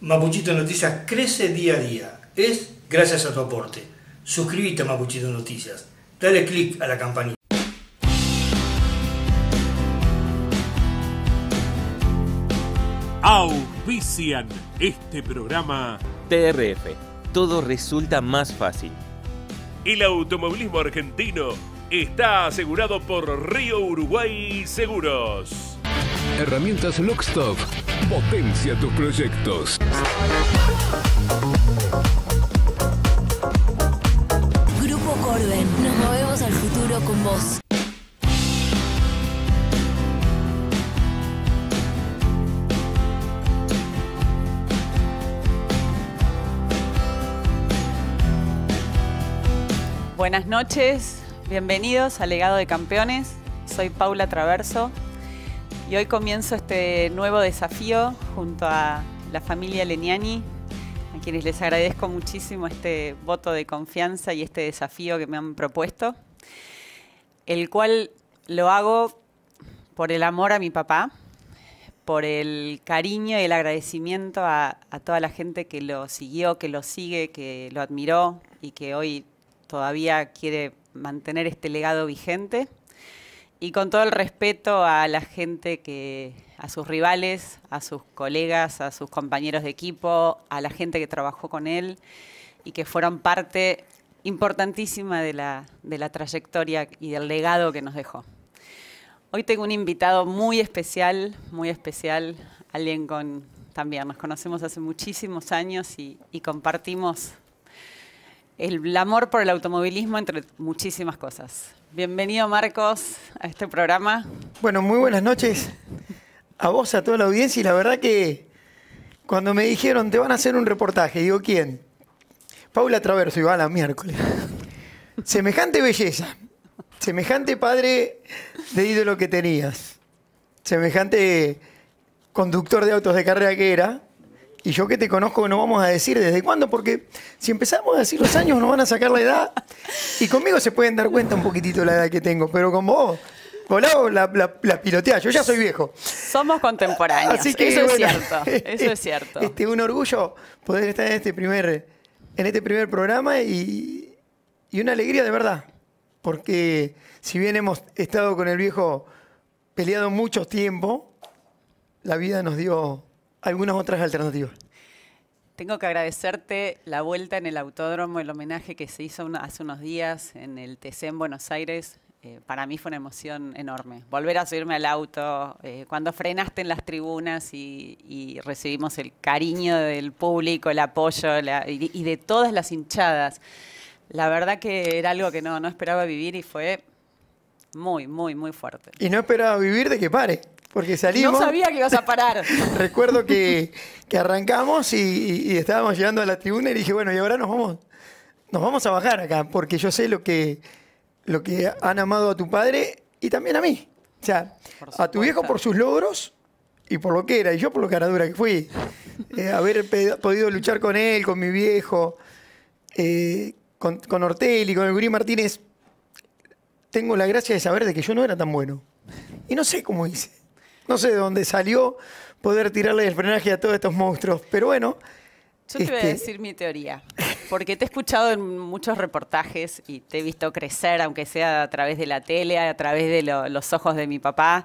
Mapuchito Noticias crece día a día. Es gracias a tu aporte. Suscríbete a Mapuchito Noticias. Dale click a la campanita. Auspician este programa TRF. Todo resulta más fácil. El automovilismo argentino está asegurado por Río Uruguay Seguros. Herramientas Lockstock Potencia tus proyectos. Grupo Corben, nos movemos al futuro con vos. Buenas noches, bienvenidos a Legado de Campeones. Soy Paula Traverso, y hoy comienzo este nuevo desafío junto a la familia Leniani, a quienes les agradezco muchísimo este voto de confianza y este desafío que me han propuesto, el cual lo hago por el amor a mi papá, por el cariño y el agradecimiento a, a toda la gente que lo siguió, que lo sigue, que lo admiró y que hoy todavía quiere mantener este legado vigente. Y con todo el respeto a la gente que, a sus rivales, a sus colegas, a sus compañeros de equipo, a la gente que trabajó con él y que fueron parte importantísima de la, trayectoria y del legado que nos dejó. Hoy tengo un invitado muy especial, muy especial, alguien con también, nos conocemos hace muchísimos años y, y compartimos el amor por el automovilismo entre muchísimas cosas. Bienvenido Marcos a este programa. Bueno, muy buenas noches a vos, a toda la audiencia y la verdad que cuando me dijeron te van a hacer un reportaje, digo ¿quién? Paula Traverso, iba la miércoles. Semejante belleza, semejante padre de ídolo que tenías, semejante conductor de autos de carrera que era, y yo que te conozco no vamos a decir desde cuándo, porque si empezamos a decir los años nos van a sacar la edad. Y conmigo se pueden dar cuenta un poquitito la edad que tengo, pero con vos, volado la, la, la pilotea. yo ya soy viejo. Somos contemporáneos, Así que, eso es cierto, eso es cierto. Este, un orgullo poder estar en este primer, en este primer programa y, y una alegría de verdad, porque si bien hemos estado con el viejo peleado mucho tiempo, la vida nos dio algunas otras alternativas. Tengo que agradecerte la vuelta en el autódromo, el homenaje que se hizo hace unos días en el TC en Buenos Aires. Eh, para mí fue una emoción enorme. Volver a subirme al auto, eh, cuando frenaste en las tribunas y, recibimos el cariño del público, el apoyo y, de todas las hinchadas. La verdad que era algo que no, no esperaba vivir y fue muy, muy, muy fuerte. Y no esperaba vivir de que pare porque salimos. No sabía que ibas a parar. Recuerdo que, arrancamos y, estábamos llegando a la tribuna y dije, bueno, y ahora nos vamos, nos vamos a bajar acá, porque yo sé lo que, lo que han amado a tu padre y también a mí. O sea, a tu viejo por sus logros y por lo que era, y yo por lo dura que fui. Eh, haber podido luchar con él, con mi viejo, eh, con, con Ortel y con el Gurí Martínez, tengo la gracia de saber de que yo no era tan bueno. Y no sé cómo hice no sé de dónde salió poder tirarle el frenaje a todos estos monstruos. Pero bueno. Yo te voy a este, decir mi teoría, porque te he escuchado en muchos reportajes y te he visto crecer, aunque sea a través de la tele, a través de los ojos de mi papá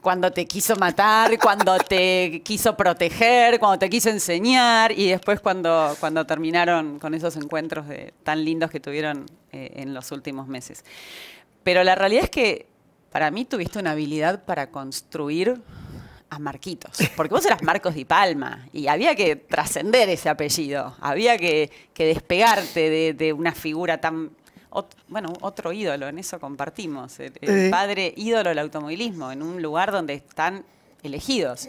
cuando te quiso matar, cuando te quiso proteger, cuando te quiso enseñar y después cuando, cuando terminaron con esos encuentros tan lindos que tuvieron eh, en los últimos meses. Pero la realidad es que para mí tuviste una habilidad para construir a Marquitos, porque vos eras Marcos Di Palma y había que trascender ese apellido, había que, despegarte de, una figura tan... bueno, otro ídolo, en eso compartimos, el, eh. padre ídolo del automovilismo, en un lugar donde están elegidos.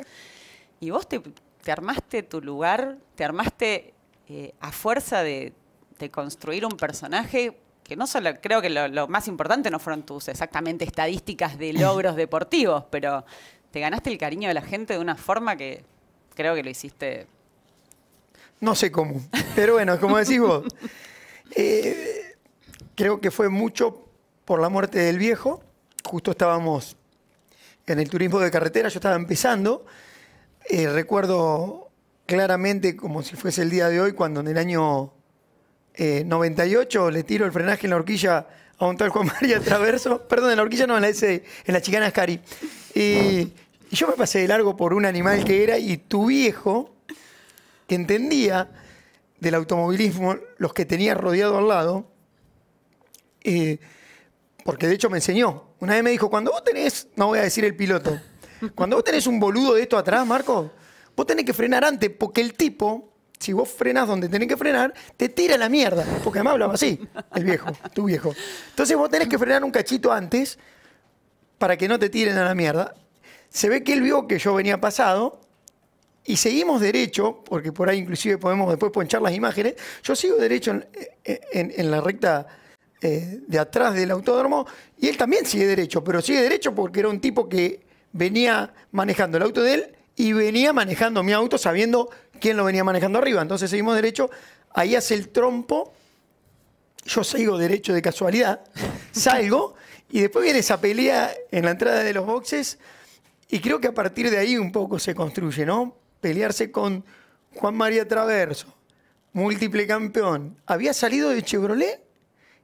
Y vos te, armaste tu lugar, te armaste eh, a fuerza de construir un personaje que creo que lo, más importante no fueron tus exactamente estadísticas de logros deportivos, pero te ganaste el cariño de la gente de una forma que creo que lo hiciste. No sé cómo, pero bueno, como decís vos, eh, creo que fue mucho por la muerte del viejo. Justo estábamos en el turismo de carretera, yo estaba empezando. Eh, recuerdo claramente, como si fuese el día de hoy, cuando en el año 98 eh, le tiro el frenaje en la horquilla a un tal Juan María Traverso, perdón, en la horquilla no, en la, en la chicana Ascari. Y yo me pasé de largo por un animal que era y tu viejo, que entendía del automovilismo, los que tenía rodeado al lado, eh, porque de hecho me enseñó. Una vez me dijo, cuando vos tenés, no voy a decir el piloto, cuando vos tenés un boludo de esto atrás, Marco, vos tenés que frenar antes, porque el tipo si vos frenás donde tenés que frenar, te tira la mierda. Porque además hablaba así, el viejo, tu viejo. Entonces vos tenés que frenar un cachito antes para que no te tiren a la mierda. Se ve que él vio que yo venía pasado y seguimos derecho, porque por ahí inclusive podemos después ponchar las imágenes. Yo sigo derecho en, eh, la recta eh, de atrás del autódromo y él también sigue derecho, pero sigue derecho porque era un tipo que venía manejando el auto de él y venía manejando mi auto sabiendo quién lo venía manejando arriba. Entonces seguimos derecho, ahí hace el trompo, yo sigo derecho de casualidad, salgo y después viene esa pelea en la entrada de los boxes y creo que a partir de ahí un poco se construye, ¿no? Pelearse con Juan María Traverso, múltiple campeón, había salido de Chevrolet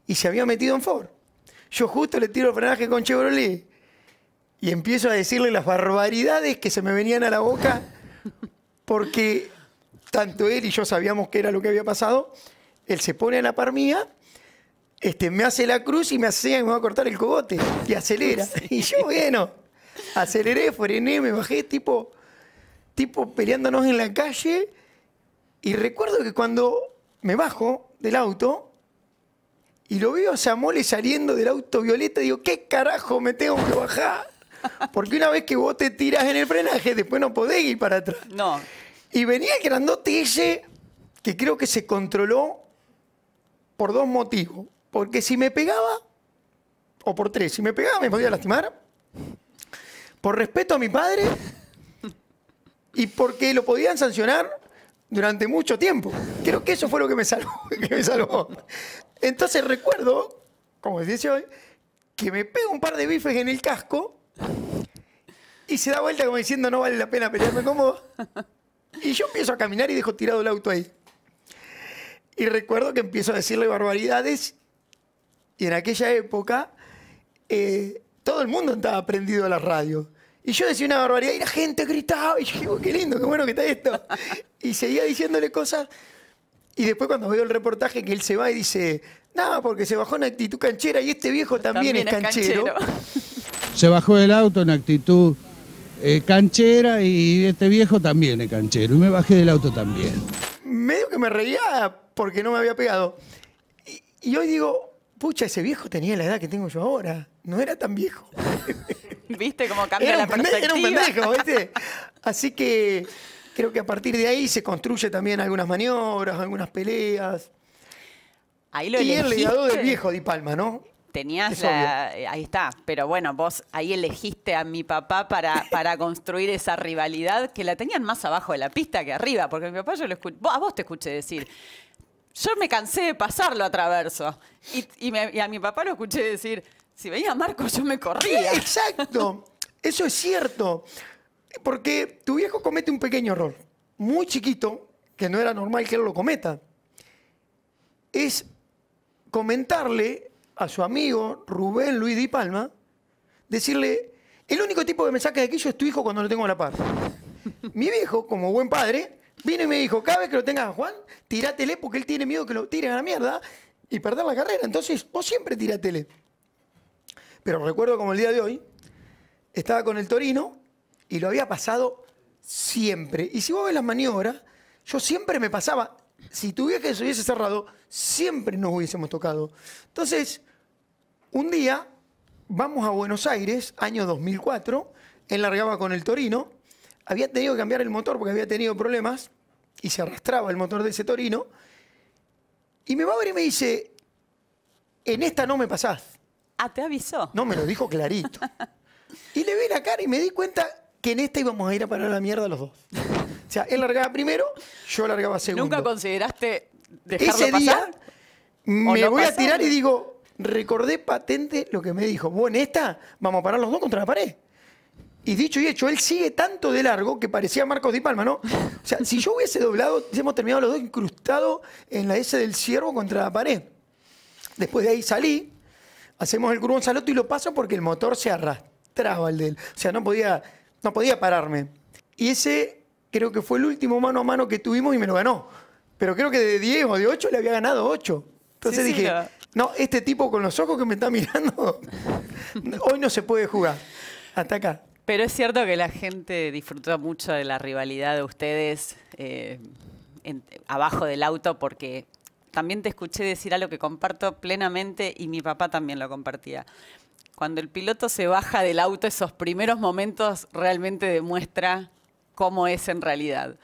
y se había metido en Ford. Yo justo le tiro el frenaje con Chevrolet y empiezo a decirle las barbaridades que se me venían a la boca porque tanto él y yo sabíamos que era lo que había pasado. Él se pone a la par mía, este, me hace la cruz y me hace que me va a cortar el cogote y acelera. Y yo, bueno, aceleré, frené, me bajé, tipo, tipo peleándonos en la calle. Y recuerdo que cuando me bajo del auto y lo veo a Samole saliendo del auto violeta, digo, ¿qué carajo me tengo que bajar? Porque una vez que vos te tiras en el frenaje, después no podés ir para atrás. No. Y venía el grandote ese, que creo que se controló por dos motivos. Porque si me pegaba, o por tres, si me pegaba me podía lastimar. Por respeto a mi padre y porque lo podían sancionar durante mucho tiempo. Creo que eso fue lo que me salvó. Entonces recuerdo, como decía hoy, que me pego un par de bifes en el casco y se da vuelta como diciendo, no vale la pena pelearme con Y yo empiezo a caminar y dejo tirado el auto ahí. Y recuerdo que empiezo a decirle barbaridades. Y en aquella época, eh, todo el mundo estaba prendido a la radio. Y yo decía una barbaridad y la gente gritaba. Y yo qué lindo, qué bueno que está esto. Y seguía diciéndole cosas. Y después cuando veo el reportaje que él se va y dice, nada, porque se bajó en actitud canchera y este viejo también, es, canchero. es canchero. Se bajó del auto en actitud eh, canchera y este viejo también es canchero. Y me bajé del auto también. Medio que me reía porque no me había pegado. Y, hoy digo, pucha, ese viejo tenía la edad que tengo yo ahora. No era tan viejo. ¿Viste cómo cambia la perspectiva? Era un pendejo, ¿viste? Así que creo que a partir de ahí se construye también algunas maniobras, algunas peleas. Ahí lo y el del viejo Di Palma, ¿no? tenías eh, ahí está, pero bueno, vos ahí elegiste a mi papá para, para construir esa rivalidad que la tenían más abajo de la pista que arriba, porque mi papá yo lo escuché, a vos te escuché decir, yo me cansé de pasarlo a traverso y, a mi papá lo escuché decir, si veía a Marco yo me corría. Exacto, eso es cierto, porque tu viejo comete un pequeño error, muy chiquito, que no era normal que él lo cometa, es comentarle a su amigo Rubén Luis Di Palma, decirle, el único tipo que me saca de aquello es tu hijo cuando lo tengo a la paz. Mi viejo, como buen padre, vino y me dijo, cada vez que lo tengas a Juan, tíratele porque él tiene miedo que lo tiren a la mierda y perder la carrera. Entonces, vos siempre tíratele. Pero recuerdo como el día de hoy, estaba con el Torino y lo había pasado siempre. Y si vos ves las maniobras, yo siempre me pasaba. Si tu que se hubiese cerrado, siempre nos hubiésemos tocado. Entonces, un día vamos a Buenos Aires, año 2004, él largaba con el Torino, había tenido que cambiar el motor porque había tenido problemas y se arrastraba el motor de ese Torino, y me va a ver y me dice, en esta no me pasás. Ah, te avisó. No, me lo dijo clarito. y le vi la cara y me di cuenta que en esta íbamos a ir a parar la mierda los dos. O sea, él largaba primero, yo largaba segundo. ¿Nunca consideraste dejarlo Ese día me voy a tirar y digo, recordé patente lo que me dijo. Vos en esta vamos a parar los dos contra la pared. Y dicho y hecho, él sigue tanto de largo que parecía Marcos Di Palma, ¿no? O sea, si yo hubiese doblado, hemos terminado los dos incrustados en la S del ciervo contra la pared. Después de ahí salí, hacemos el en saloto y lo paso porque el motor se arrastraba el de él. O sea, no podía, no podía pararme. Y ese creo que fue el último mano a mano que tuvimos y me lo ganó. Pero creo que de 10 o de 8 le había ganado 8. Entonces dije, no, este tipo con los ojos que me está mirando, hoy no se puede jugar. Hasta acá. Pero es cierto que la gente disfrutó mucho de la rivalidad de ustedes eh, abajo del auto porque también te escuché decir algo que comparto plenamente y mi papá también lo compartía. Cuando el piloto se baja del auto, esos primeros momentos realmente demuestra cómo es en realidad.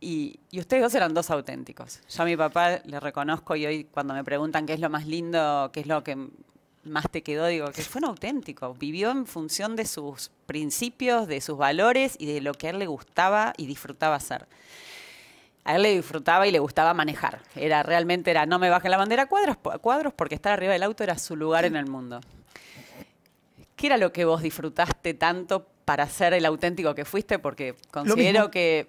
Y, ustedes dos eran dos auténticos. Yo a mi papá le reconozco y hoy cuando me preguntan qué es lo más lindo, qué es lo que más te quedó, digo que fue un auténtico. Vivió en función de sus principios, de sus valores y de lo que a él le gustaba y disfrutaba hacer. A él le disfrutaba y le gustaba manejar. Era realmente era no me bajen la bandera cuadros, cuadros porque estar arriba del auto era su lugar en el mundo. ¿Qué era lo que vos disfrutaste tanto para ser el auténtico que fuiste? Porque considero que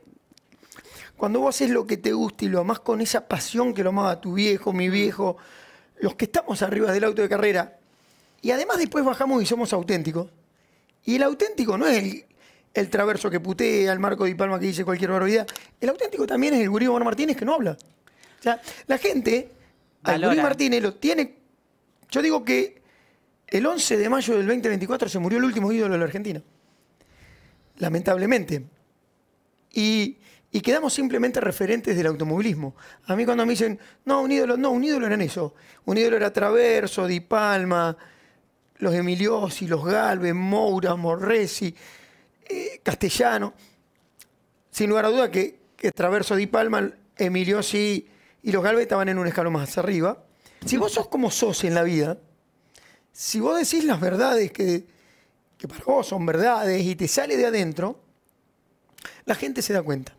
cuando vos haces lo que te guste y lo amás con esa pasión que lo amaba tu viejo, mi viejo, los que estamos arriba del auto de carrera, y además después bajamos y somos auténticos. Y el auténtico no es el, traverso que putea, al Marco Di Palma que dice cualquier barbaridad. El auténtico también es el Gurío Martínez que no habla. O sea, la gente, al Martínez lo tiene... Yo digo que el 11 de mayo del 2024 se murió el último ídolo de la Argentina. Lamentablemente. Y y quedamos simplemente referentes del automovilismo. A mí cuando me dicen, no, un ídolo, no, un ídolo eran eso. Un ídolo era Traverso, Di Palma, los Emiliosi, los Galvez, Moura, Morresi, eh, Castellano. Sin lugar a duda que, Traverso, Di Palma, Emiliosi y los Galve estaban en un escalón más arriba. Si vos sos como sos en la vida, si vos decís las verdades que para vos son verdades y te sale de adentro, la gente se da cuenta.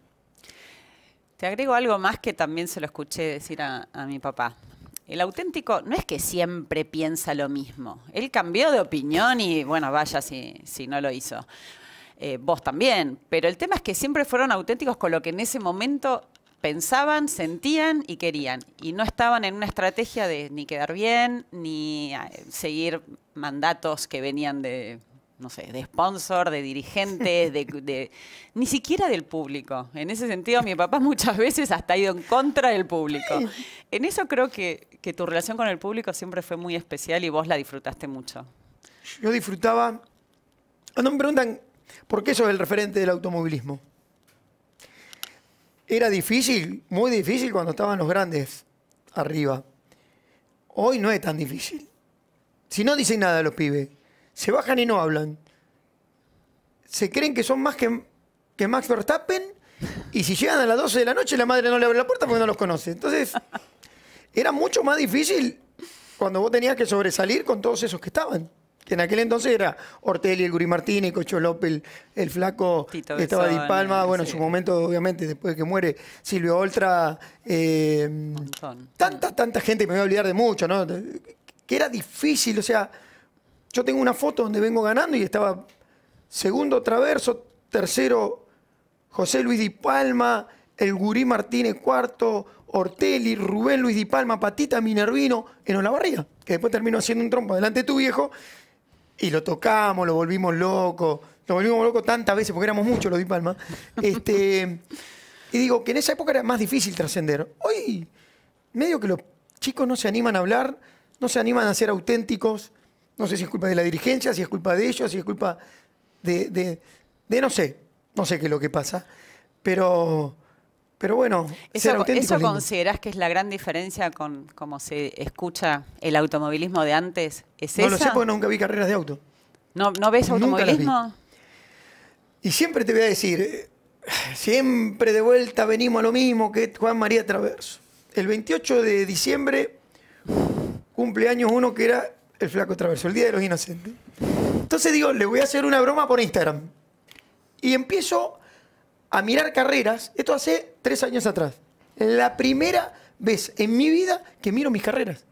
Te agrego algo más que también se lo escuché decir a, mi papá. El auténtico no es que siempre piensa lo mismo. Él cambió de opinión y bueno, vaya si, si no lo hizo. Eh, vos también. Pero el tema es que siempre fueron auténticos con lo que en ese momento pensaban, sentían y querían. Y no estaban en una estrategia de ni quedar bien, ni eh, seguir mandatos que venían de, no sé, de sponsor, de dirigentes, de, ni siquiera del público. En ese sentido, mi papá muchas veces hasta ha ido en contra del público. En eso creo que, que tu relación con el público siempre fue muy especial y vos la disfrutaste mucho. Yo disfrutaba... Cuando me preguntan por qué sos el referente del automovilismo, era difícil, muy difícil cuando estaban los grandes arriba. Hoy no es tan difícil. Si no dicen nada los pibes, se bajan y no hablan. Se creen que son más que, que Max Verstappen y si llegan a las 12 de la noche la madre no le abre la puerta porque no los conoce. Entonces, era mucho más difícil cuando vos tenías que sobresalir con todos esos que estaban. Que en aquel entonces era Ortelli, el Guri Martínez, Cocho López, el, flaco que estaba de Palma. Bueno, en su momento, obviamente, después de que muere Silvio Oltra. Eh, tanta, tanta gente, me voy a olvidar de mucho, ¿no? Que era difícil, o sea yo tengo una foto donde vengo ganando y estaba segundo Traverso, tercero José Luis Di Palma, el Gurí Martínez cuarto, Ortelli, Rubén Luis Di Palma, Patita Minervino, en Olavarría, que después terminó haciendo un trompo delante tu viejo y lo tocamos, lo volvimos loco, lo volvimos loco tantas veces porque éramos muchos los Di Palma. Este, y digo que en esa época era más difícil trascender. Hoy, medio que los chicos no se animan a hablar, no se animan a ser auténticos. No sé si es culpa de la dirigencia, si es culpa de ellos, si es culpa de, de, no sé, no sé qué es lo que pasa, pero... Pero bueno, eso, ¿eso considerás que es la gran diferencia con cómo se escucha el automovilismo de antes? ¿Es no lo sé porque nunca vi carreras de auto. ¿No, no ves automovilismo? Y siempre te voy a decir, siempre de vuelta venimos a lo mismo que Juan María Traverso. El 28 de diciembre cumpleaños uno que era el flaco traverso, el día de los inocentes. Entonces digo, le voy a hacer una broma por Instagram. Y empiezo a mirar carreras. Esto hace tres años atrás. La primera vez en mi vida que miro mis carreras.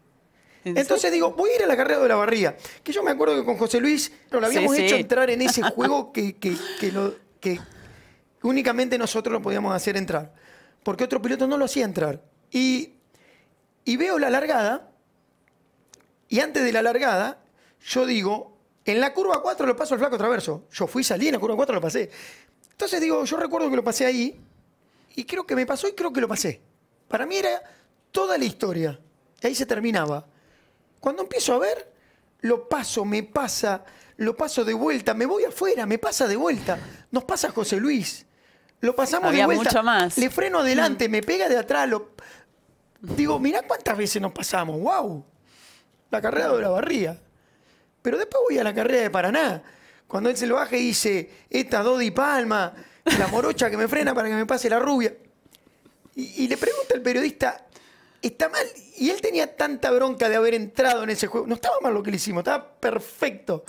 Entonces digo, voy a ir a la carrera de la barría. Que yo me acuerdo que con José Luis lo habíamos hecho entrar en ese juego que, que, únicamente nosotros lo podíamos hacer entrar. Porque otro piloto no lo hacía entrar. Y, y veo la largada y antes de la largada, yo digo, en la curva 4 lo paso al flaco traverso. Yo fui, salí, en la curva 4 lo pasé. Entonces digo, yo recuerdo que lo pasé ahí, y creo que me pasó y creo que lo pasé. Para mí era toda la historia. Y ahí se terminaba. Cuando empiezo a ver, lo paso, me pasa, lo paso de vuelta, me voy afuera, me pasa de vuelta. Nos pasa José Luis. Lo pasamos de vuelta. Le freno adelante, mm. me pega de atrás. Lo... Digo, mirá cuántas veces nos pasamos, wow la carrera de la barría. Pero después voy a la carrera de Paraná. Cuando él se lo baje y dice, esta Dodi Palma, la morocha que me frena para que me pase la rubia. Y, le pregunta al periodista, ¿está mal? Y él tenía tanta bronca de haber entrado en ese juego. No estaba mal lo que le hicimos, estaba perfecto.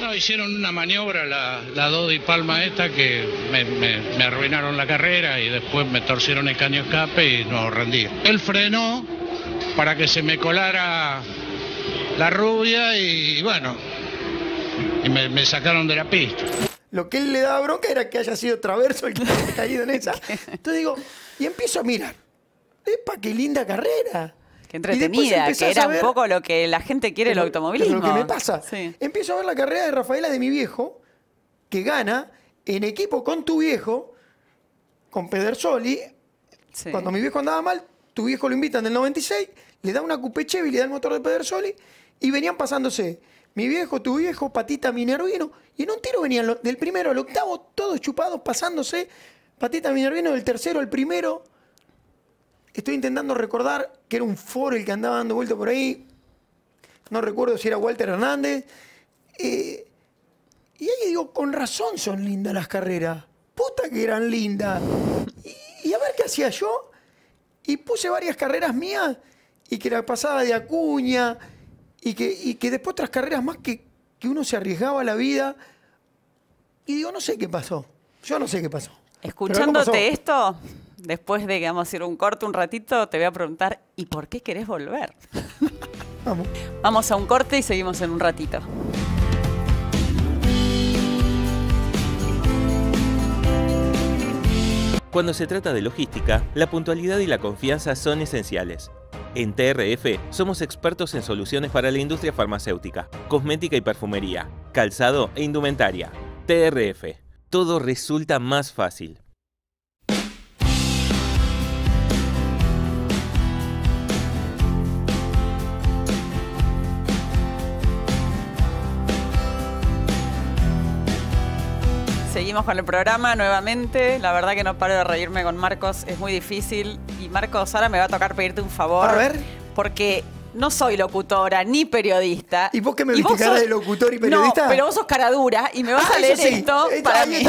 No, hicieron una maniobra, la, la Dodi Palma esta, que me, arruinaron la carrera y después me torcieron el caño escape y no rendí. Él frenó para que se me colara la rubia y, bueno, y me, sacaron de la pista. Lo que él le daba bronca era que haya sido traverso y que haya caído en esa. Entonces digo, y empiezo a mirar. ¡Epa, qué linda carrera! Qué entretenida, que era un poco lo que la gente quiere el automovilismo. Lo me pasa. Empiezo a ver la carrera de Rafaela de mi viejo, que gana en equipo con tu viejo, con Pedersoli. Cuando mi viejo andaba mal, tu viejo lo invita en el 96, le da una Coupe Chevy, le da el motor de Pedersoli y venían pasándose mi viejo, tu viejo, Patita Minervino. Y en un tiro venían del primero al octavo, todos chupados, pasándose. Patita Minervino del tercero al primero. Estoy intentando recordar que era un foro el que andaba dando vuelta por ahí. No recuerdo si era Walter Hernández. Eh, y ahí digo, con razón son lindas las carreras. Puta que eran lindas. Y, a ver qué hacía yo. Y puse varias carreras mías y que la pasaba de Acuña y que, después otras carreras más que, uno se arriesgaba la vida y digo, no sé qué pasó. Yo no sé qué pasó. Escuchándote esto, después de que vamos a hacer un corte un ratito, te voy a preguntar, ¿y por qué querés volver? vamos. Vamos a un corte y seguimos en un ratito. Cuando se trata de logística, la puntualidad y la confianza son esenciales. En TRF somos expertos en soluciones para la industria farmacéutica, cosmética y perfumería, calzado e indumentaria. TRF. Todo resulta más fácil. seguimos con el programa nuevamente. La verdad que no paro de reírme con Marcos, es muy difícil. Y Marcos, ahora me va a tocar pedirte un favor. A ver. Porque no soy locutora ni periodista. ¿Y vos qué me viste de locutor y periodista? No, pero vos sos cara dura y me vas a ah, leer esto para mí.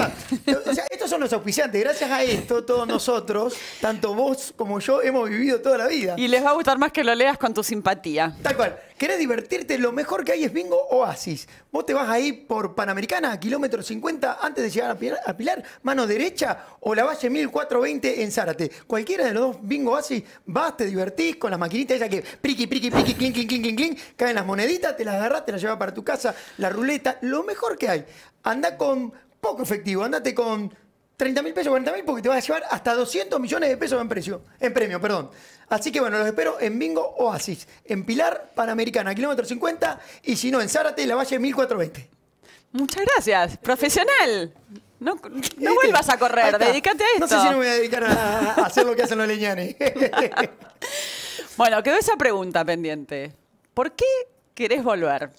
estos son los auspiciantes. Gracias a esto, todos nosotros, tanto vos como yo, hemos vivido toda la vida. Y les va a gustar más que lo leas con tu simpatía. Tal cual. ¿Querés divertirte? Lo mejor que hay es bingo oasis. Vos te vas ahí por Panamericana, kilómetro 50, antes de llegar a Pilar, mano derecha, o la Valle 1420 en Zárate. Cualquiera de los dos bingo oasis, vas, te divertís con las maquinitas esa que priqui, priqui, priqui, clink, clink, clink, clink, caen las moneditas, te las agarras te las llevas para tu casa, la ruleta, lo mejor que hay. Anda con poco efectivo, andate con 30 mil pesos, 40 mil, porque te vas a llevar hasta 200 millones de pesos en, precio, en premio. Perdón. Así que bueno, los espero en Bingo Oasis, en Pilar Panamericana, kilómetro 50, y si no, en Zárate, la Valle 1420. Muchas gracias, profesional. No, vuelvas a correr, dedícate a esto. No sé si no me voy a dedicar hacer lo que hacen los leñanes. bueno, quedó esa pregunta pendiente. ¿Por qué querés volver?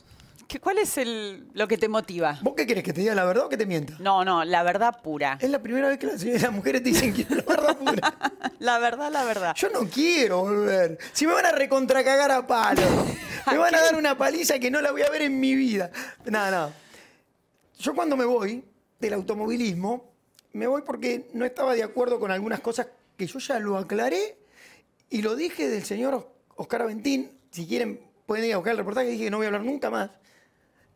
¿Cuál es el, lo que te motiva? ¿Vos qué querés? ¿Que te diga la verdad o que te mienta? No, no, la verdad pura. Es la primera vez que las, mujeres te dicen que es la verdad pura. la verdad, la verdad. Yo no quiero volver. Si me van a recontracagar a palo, me van a dar una paliza que no la voy a ver en mi vida. Nada, nada. Yo cuando me voy del automovilismo, me voy porque no estaba de acuerdo con algunas cosas que yo ya lo aclaré y lo dije del señor Oscar Aventín. Si quieren, pueden ir a buscar el reportaje. Dije que no voy a hablar nunca más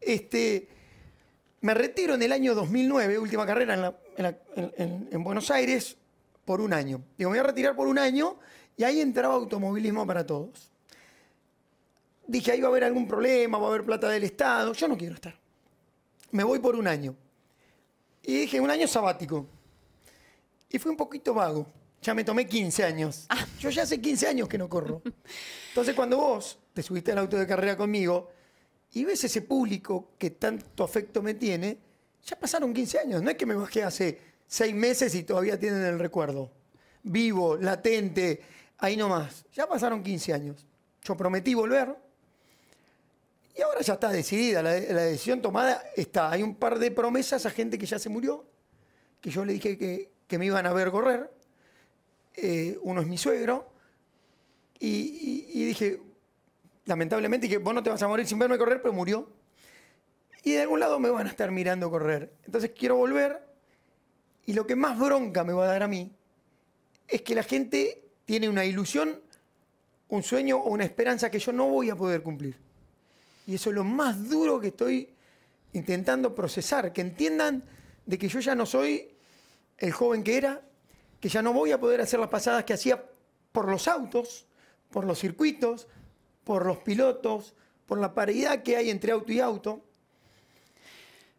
este, me retiro en el año 2009, última carrera en, Buenos Aires, por un año. Digo, me voy a retirar por un año y ahí entraba automovilismo para todos. Dije, ahí va a haber algún problema, va a haber plata del Estado. Yo no quiero estar. Me voy por un año. Y dije, un año sabático. Y fue un poquito vago. Ya me tomé 15 años. Ah. Yo ya hace 15 años que no corro. Entonces, cuando vos te subiste al auto de carrera conmigo, y ves ese público que tanto afecto me tiene, ya pasaron 15 años, no es que me bajé hace 6 meses y todavía tienen el recuerdo. Vivo, latente, ahí nomás. Ya pasaron 15 años. Yo prometí volver y ahora ya está decidida, la, decisión tomada está. Hay un par de promesas a gente que ya se murió, que yo le dije que, me iban a ver correr. Eh, uno es mi suegro. y dije, lamentablemente, y que vos no te vas a morir sin verme correr, pero murió. Y de algún lado me van a estar mirando correr. Entonces quiero volver y lo que más bronca me va a dar a mí es que la gente tiene una ilusión, un sueño o una esperanza que yo no voy a poder cumplir. Y eso es lo más duro que estoy intentando procesar, que entiendan de que yo ya no soy el joven que era, que ya no voy a poder hacer las pasadas que hacía por los autos, por los circuitos, por los pilotos, por la paridad que hay entre auto y auto,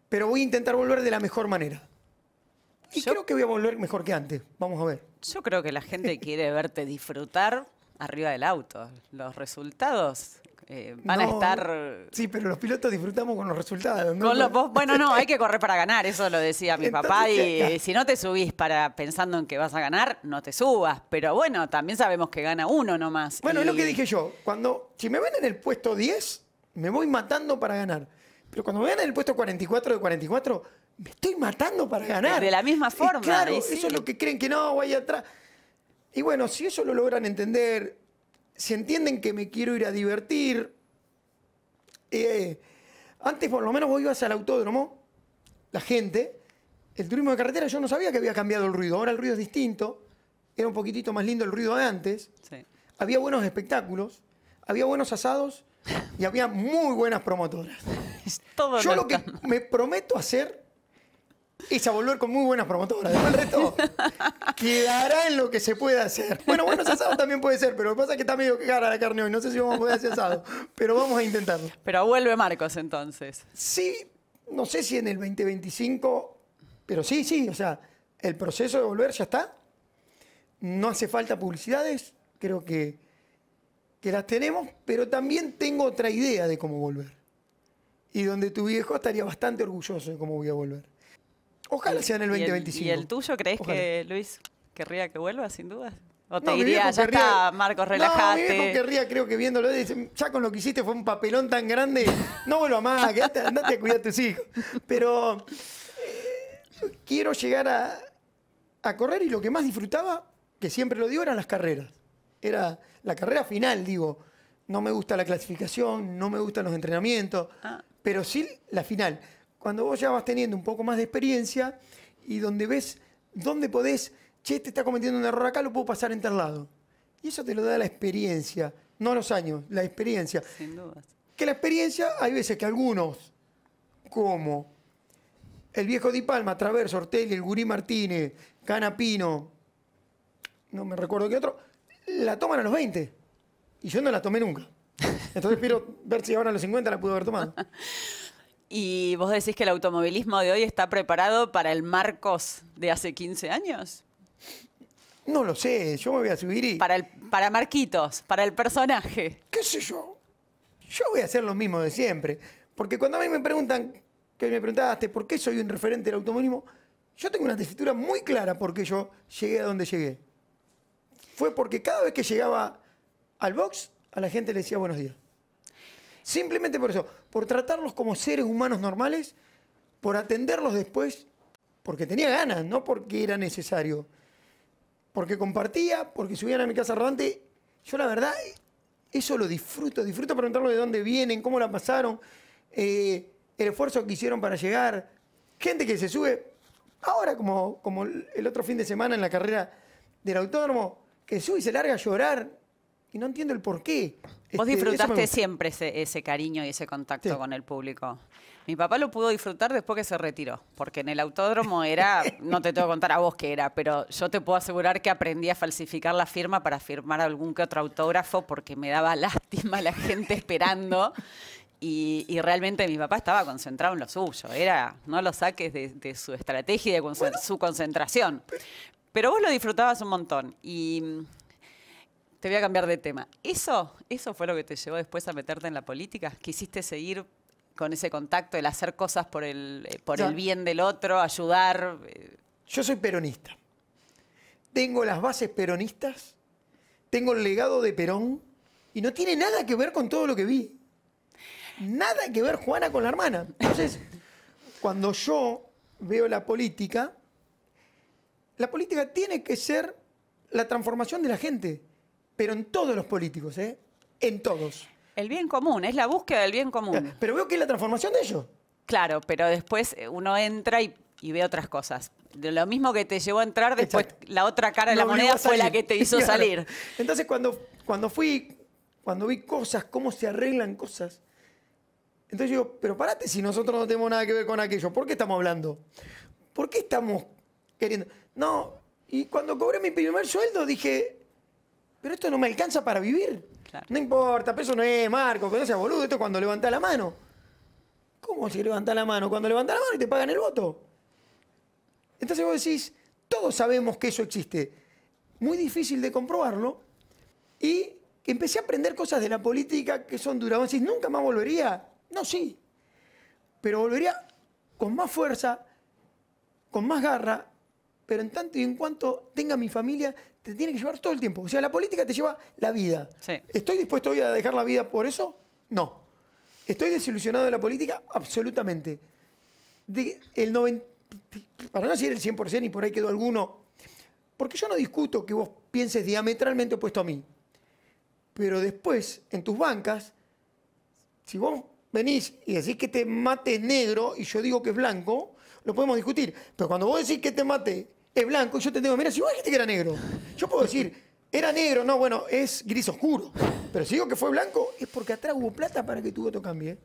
pero voy a intentar volver de la mejor manera. Y yo, creo que voy a volver mejor que antes, vamos a ver. Yo creo que la gente quiere verte disfrutar arriba del auto. Los resultados eh, van a estar. Sí, pero los pilotos disfrutamos con los resultados. bueno, no, hay que correr para ganar, eso lo decía mi papá. Y si no te subís para pensando en que vas a ganar, no te subas. Pero bueno, también sabemos que gana uno nomás. Bueno, es lo que dije yo. Cuando, si me ven en el puesto 10, me voy matando para ganar. Pero cuando me ven en el puesto 44 de 44, me estoy matando para ganar. De la misma forma. claro, eso es lo que creen que no, voy atrás. Y bueno, si eso lo logran entender, si entienden que me quiero ir a divertir. Eh, antes, por lo menos, vos ibas al autódromo, la gente, el turismo de carretera, yo no sabía que había cambiado el ruido. Ahora el ruido es distinto, era un poquitito más lindo el ruido de antes. Había buenos espectáculos, había buenos asados y había muy buenas promotoras. yo lo que me prometo hacer es a volver con muy buenas promotoras. Después el resto quedará en lo que se pueda hacer. Bueno, buenos asado también puede ser, pero lo que pasa es que está medio cara la carne hoy. No sé si vamos a poder hacer asado, pero vamos a intentarlo. Pero vuelve Marcos entonces. Sí, no sé si en el 2025, pero sí, sí. O sea, el proceso de volver ya está. No hace falta publicidades. Creo que, que las tenemos, pero también tengo otra idea de cómo volver. Y donde tu viejo estaría bastante orgulloso de cómo voy a volver. Ojalá sea en el 2025. ¿Y el, tuyo crees que Luis querría que vuelva, sin dudas? ¿O te diría, ya está, Marcos, relajate? No, querría, creo que viéndolo, ya con lo que hiciste fue un papelón tan grande, no vuelva más, andate a cuidar a tus hijos. Pero eh, quiero llegar a, a correr y lo que más disfrutaba, que siempre lo digo, eran las carreras. Era la carrera final, digo. No me gusta la clasificación, no me gustan los entrenamientos, ah. pero sí la final cuando vos ya vas teniendo un poco más de experiencia y donde ves dónde podés, che, te este está cometiendo un error acá, lo puedo pasar en tal lado. Y eso te lo da la experiencia, no los años, la experiencia. Sin dudas. Que la experiencia, hay veces que algunos, como el viejo Di Palma, Traverso, Ortelli, el Gurí Martínez, Canapino, no me recuerdo qué otro, la toman a los 20. Y yo no la tomé nunca. Entonces espero ver si ahora a los 50 la pude haber tomado. ¿Y vos decís que el automovilismo de hoy está preparado para el Marcos de hace 15 años? No lo sé, yo me voy a subir y... Para, el, para Marquitos, para el personaje. ¿Qué sé yo? Yo voy a hacer lo mismo de siempre. Porque cuando a mí me preguntan, que me preguntaste por qué soy un referente del automovilismo, yo tengo una tesitura muy clara por qué yo llegué a donde llegué. Fue porque cada vez que llegaba al box, a la gente le decía buenos días. Simplemente por eso por tratarlos como seres humanos normales, por atenderlos después, porque tenía ganas, no porque era necesario. Porque compartía, porque subían a mi casa rodante. Yo la verdad, eso lo disfruto, disfruto preguntarlo de dónde vienen, cómo la pasaron, eh, el esfuerzo que hicieron para llegar. Gente que se sube, ahora como, como el otro fin de semana en la carrera del autónomo que sube y se larga a llorar y no entiendo el por qué. Vos este, disfrutaste siempre ese, cariño y ese contacto con el público. Mi papá lo pudo disfrutar después que se retiró, porque en el autódromo era, no te tengo que contar a vos qué era, pero yo te puedo asegurar que aprendí a falsificar la firma para firmar algún que otro autógrafo porque me daba lástima la gente esperando. Y, realmente mi papá estaba concentrado en lo suyo, era, no lo saques de, su estrategia y de su concentración. Pero vos lo disfrutabas un montón. Y te voy a cambiar de tema. ¿Eso, ¿Eso fue lo que te llevó después a meterte en la política? ¿Quisiste seguir con ese contacto, el hacer cosas por eh, por el bien del otro, ayudar? Eh? Yo soy peronista. Tengo las bases peronistas, tengo el legado de Perón y no tiene nada que ver con todo lo que vi. Nada que ver Juana con la hermana. Entonces, cuando yo veo la política, la política tiene que ser la transformación de la gente pero en todos los políticos, ¿eh? En todos. El bien común, es la búsqueda del bien común. Eh, pero veo que es la transformación de ellos. Claro, pero después eh, uno entra y, ve otras cosas. lo mismo que te llevó a entrar, después la otra cara de la moneda fue la que te hizo salir. Entonces, cuando, cuando fui, cuando vi cosas, cómo se arreglan cosas, entonces yo digo, pero parate, si nosotros no tenemos nada que ver con aquello, ¿por qué estamos hablando? ¿Por qué estamos queriendo? No, y cuando cobré mi primer sueldo dije, pero esto no me alcanza para vivir. No importa, pero eso no es, Marco, que no seas boludo, esto es cuando levanta la mano. ¿Cómo se levanta la mano? Cuando levanta la mano y te pagan el voto. Entonces vos decís, todos sabemos que eso existe. Muy difícil de comprobarlo. Y empecé a aprender cosas de la política que son duras. Vos decís, ¿nunca más volvería? No, sí. Pero volvería con más fuerza, con más garra pero en tanto y en cuanto tenga mi familia, te tiene que llevar todo el tiempo. O sea, la política te lleva la vida. ¿Estoy dispuesto hoy a dejar la vida por eso? No. ¿Estoy desilusionado de la política? Absolutamente. el para no decir el 100% y por ahí quedó alguno, porque yo no discuto que vos pienses diametralmente opuesto a mí. Pero después, en tus bancas, si vos venís y decís que te mate negro y yo digo que es blanco, lo podemos discutir. Pero cuando vos decís que te mate es blanco, yo te digo, mira, si vos dijiste que era negro, yo puedo decir, era negro, no, bueno, es gris oscuro. Pero si digo que fue blanco, es porque atrás hubo plata para que tu voto cambie.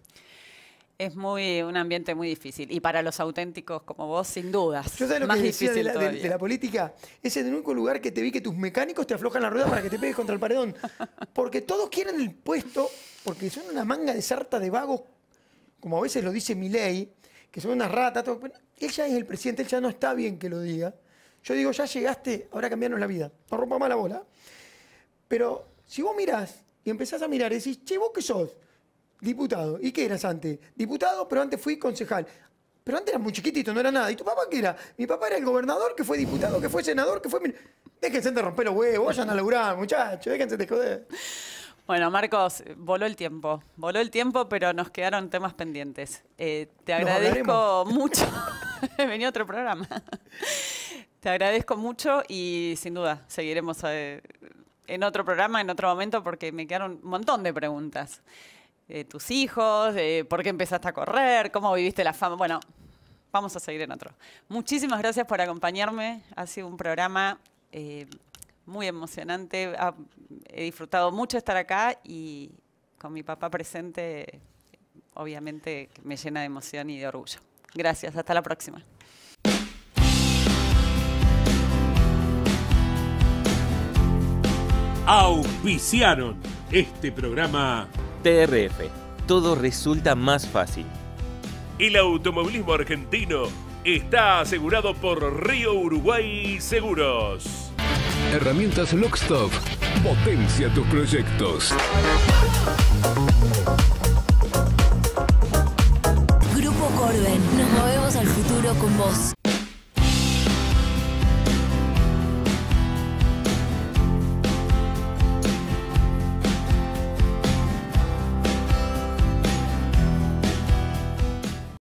Es muy, un ambiente muy difícil. Y para los auténticos como vos, sin dudas. Yo sé lo que decía difícil de, la, política. Es el único lugar que te vi que tus mecánicos te aflojan la rueda para que te pegues contra el paredón. Porque todos quieren el puesto, porque son una manga de sarta de vagos, como a veces lo dice mi que son unas ratas. Ella es el presidente, él ya no está bien que lo diga. Yo digo, ya llegaste, ahora cambiarnos la vida. No rompa más la bola. Pero si vos mirás y empezás a mirar decís, che, ¿vos qué sos? Diputado. ¿Y qué eras antes? Diputado, pero antes fui concejal. Pero antes eras muy chiquitito, no era nada. ¿Y tu papá qué era? Mi papá era el gobernador, que fue diputado, que fue senador, que fue... Déjense de romper los huevos, vayan a laburar, muchachos, déjense de joder. Bueno, Marcos, voló el tiempo. Voló el tiempo, pero nos quedaron temas pendientes. Eh, te agradezco mucho. Venía otro programa. Te agradezco mucho y sin duda seguiremos eh, en otro programa, en otro momento, porque me quedaron un montón de preguntas. tus hijos, por qué empezaste a correr, cómo viviste la fama. Bueno, vamos a seguir en otro. Muchísimas gracias por acompañarme. Ha sido un programa eh, muy emocionante. he disfrutado mucho estar acá y con mi papá presente, obviamente me llena de emoción y de orgullo. Gracias, hasta la próxima. auspiciaron este programa TRF. Todo resulta más fácil. El automovilismo argentino está asegurado por Río Uruguay Seguros. Herramientas Lockstock. Potencia tus proyectos. Grupo Corben. Nos movemos al futuro con vos.